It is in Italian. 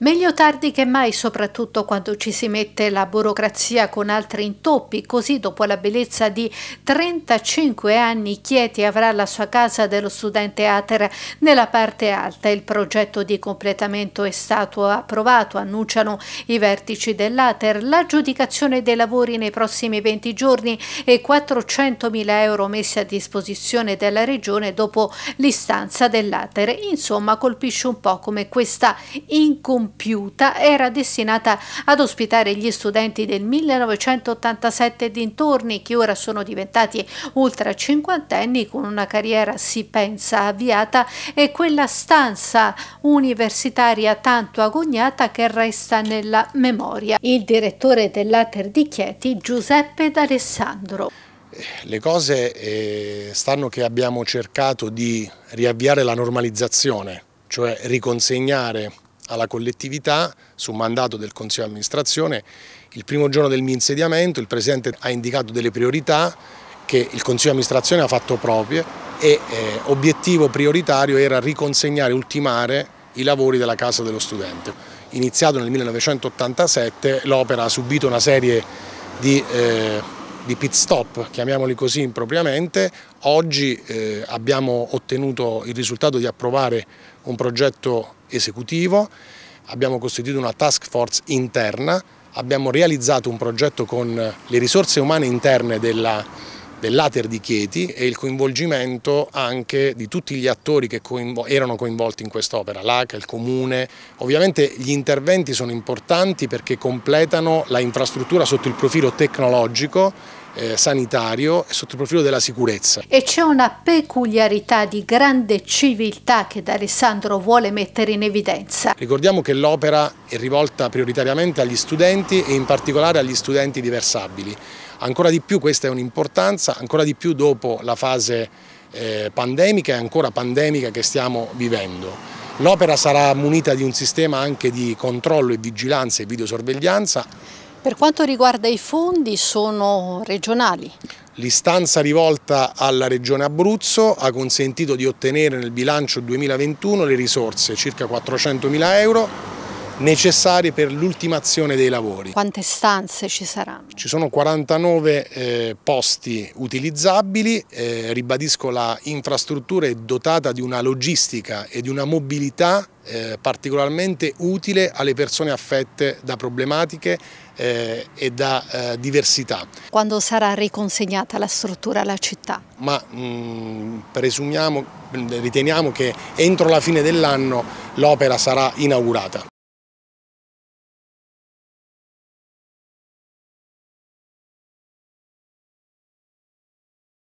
Meglio tardi che mai, soprattutto quando ci si mette la burocrazia con altri intoppi, così dopo la bellezza di 35 anni Chieti avrà la sua casa dello studente Ater nella parte alta. Il progetto di completamento è stato approvato, annunciano i vertici dell'Ater. L'aggiudicazione dei lavori nei prossimi 20 giorni e 400.000 euro messi a disposizione della Regione dopo l'istanza dell'Ater. Insomma, colpisce un po' come questa incombenza compiuta era destinata ad ospitare gli studenti del 1987 e dintorni che ora sono diventati ultra cinquantenni con una carriera si pensa avviata e quella stanza universitaria tanto agognata che resta nella memoria. Il direttore dell'Ater di Chieti, Giuseppe D'Alessandro. Le cose eh, stanno che abbiamo cercato di riavviare la normalizzazione, cioè riconsegnare alla collettività su mandato del Consiglio di amministrazione. Il primo giorno del mio insediamento il Presidente ha indicato delle priorità che il Consiglio di amministrazione ha fatto proprie e eh, obiettivo prioritario era riconsegnare, e ultimare i lavori della Casa dello Studente. Iniziato nel 1987 l'opera ha subito una serie di eh, di pit stop, chiamiamoli così impropriamente. Oggi eh, abbiamo ottenuto il risultato di approvare un progetto esecutivo, abbiamo costituito una task force interna, abbiamo realizzato un progetto con le risorse umane interne della dell'Ater di Chieti e il coinvolgimento anche di tutti gli attori che coinvol erano coinvolti in quest'opera, l'ACA, il Comune. Ovviamente gli interventi sono importanti perché completano la infrastruttura sotto il profilo tecnologico eh, sanitario e sotto il profilo della sicurezza. E c'è una peculiarità di grande civiltà che D'Alessandro vuole mettere in evidenza. Ricordiamo che l'opera è rivolta prioritariamente agli studenti e in particolare agli studenti diversabili. Ancora di più questa è un'importanza, ancora di più dopo la fase eh, pandemica e ancora pandemica che stiamo vivendo. L'opera sarà munita di un sistema anche di controllo e vigilanza e videosorveglianza per quanto riguarda i fondi sono regionali. L'istanza rivolta alla Regione Abruzzo ha consentito di ottenere nel bilancio 2021 le risorse, circa 400.000 euro, necessarie per l'ultimazione dei lavori. Quante stanze ci saranno? Ci sono 49 eh, posti utilizzabili, eh, ribadisco la infrastruttura è dotata di una logistica e di una mobilità eh, particolarmente utile alle persone affette da problematiche eh, e da eh, diversità. Quando sarà riconsegnata la struttura alla città? Ma mh, mm, presumiamo, riteniamo che entro la fine dell'anno l'opera sarà inaugurata.